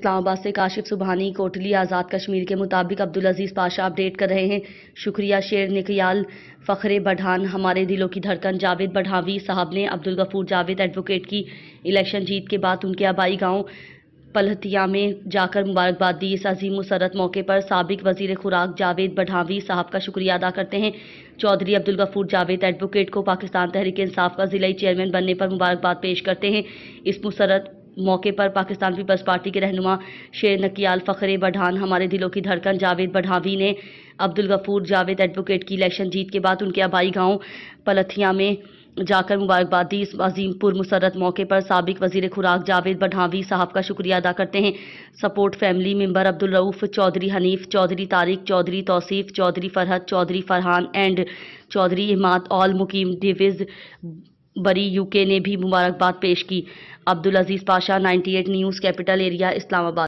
इस्लामाबाद से काशिफ सुबहानी कोटली आज़ाद कश्मीर के मुताबिक अब्दुल अजीज़ पाशा अपडेट कर रहे हैं शुक्रिया शेर निकयाल फ़खरे बढ़ान हमारे दिलों की धड़कन जावेद बढ़ावी साहब ने अब्दुल गफूर जावेद एडवोकेट की इलेक्शन जीत के बाद उनके आबाई गाँव पलहतिया में जाकर मुबारकबाद दी इस अजीम मुसरत मौके पर सबक वजीर खुराक जावेद बढ़ावी साहब का शुक्रिया अदा करते हैं चौधरी अब्दुल गफूर जावेद एडवोकेट को पाकिस्तान तहरीक इंसाफ का जिलाई चेयरमैन बनने पर मुबारकबाद पेश करते हैं इस मुसरत मौके पर पाकिस्तान पीपल्स पार्टी के रहनुमा शेर नकियाल फ़खरे बढ़ान हमारे दिलों की धड़कन जावेद बढ़ावी ने अब्दुल गफूर जावेद एडवोकेट की इलेक्शन जीत के बाद उनके आबाई गांव पलथिया में जाकर मुबारकबाद दी इस अजीमपुर मुसरत मौके पर सबक वजीर खुराक जावेद बढ़ावी साहब का शुक्रिया अदा करते हैं support family member Abdulrauf Chaudhry Hanif Chaudhry Tariq Chaudhry Tauseef Chaudhry Farhat Chaudhry Farhan and Chaudhry Imad all Muqeem Dewsbury UK ने भी मुबारकबाद पेश की Abdul Aziz Pasha 98 news capital area Islamabad